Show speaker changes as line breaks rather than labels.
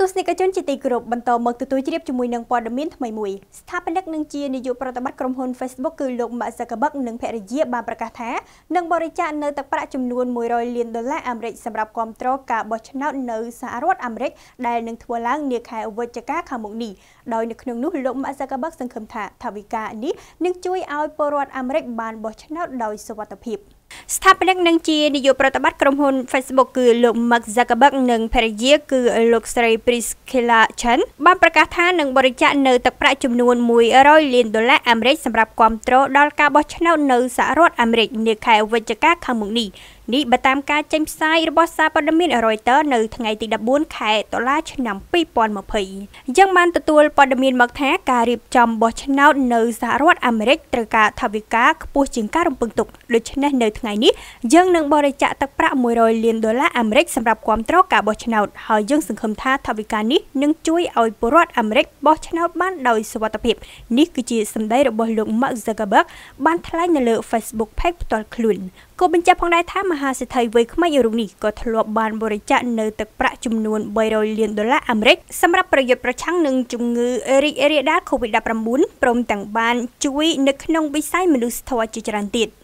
ទស្សនិកជនជាទីគោរពបន្តមកទទួលជ្រាបជាមួយនឹងព័ត៌មានថ្មីមួយស្ថាបនិកនិងជានាយកប្រតិបត្តិក្រុមហ៊ុន Facebook គឺលោក Mark Zuckerberg និងភរិយាបានប្រកាសថានឹងបរិច្ចាគនៅទឹកប្រាក់ចំនួន100លានដុល្លារអាមេរិកសម្រាប់គាំទ្រការបោះឆ្នោតនៅសហរដ្ឋអាមេរិក ដែលនឹងធ្វើឡើងនាខែវិច្ឆិកាខាងមុខនេះដោយនៅក្នុងនោះលោក Mark Zuckerberg សង្ឃឹមថាថវិកានេះនឹងជួយឲ្យពលរដ្ឋអាមេរិកបានបោះឆ្នោតដោយសុវត្ថិភាព។ស្ថាបនិកនិងជានាយកប្រតិបត្តិក្រុមហ៊ុន Facebook គឺលោក Mark Zuckerberg និងភរិយាគឺលោកស្រី Priscilla Chen បានប្រកាសថានឹងបរិច្ចាគនៅទឹកប្រាក់ចំនួន100លានដុល្លារអាមេរិកសម្រាប់គាំទ្រដល់ការបោះឆ្នោតនៅសហរដ្ឋអាមេរិកនាខែវិច្ឆិកាខាងមុខនេះនេះបើតាមការចេញផ្សាយរបស់សារព័ត៌មាន Reuters នៅថ្ងៃទី14ខែតុលាឆ្នាំ2020យើងបានទទួលព័ត៌មានមកថាការរៀបចំបោះឆ្នោតនៅសហរដ្ឋអាមេរិកត្រូវការថវិកាខ្ពស់ជាងការរំពឹងទុកដូច្នេះនៅថ្ងៃនេះយើងនឹងបរិច្ចាគទឹកប្រាក់100លានដុល្លារអាមេរិក សម្រាប់គាំទ្រការបោះឆ្នោតហើយយើងសង្ឃឹមថាថវិកានេះនឹងជួយឲ្យពលរដ្ឋអាមេរិកបោះឆ្នោតបានដោយសុវត្ថិភាពនេះគឺជាសម្ដីរបស់លោក Mark Zuckerberg បានថ្លែងនៅលើ Facebook Page ផ្ទាល់ខ្លួនក៏បញ្ជាក់ផងដែរថាមហាសេដ្ឋីវ័យក្មេងរូបនេះក៏ធ្លាប់បានបរិច្ចាគនៅទឹកប្រាក់ចំនួន300លានដុល្លារអាមេរិកសម្រាប់ប្រយុទ្ធប្រឆាំងនឹងជំងឺរីករាលដាល COVID-19 ព្រមទាំង បានជួយ នៅក្នុងវិស័យមនុស្សធម៌ជាច្រើនទៀត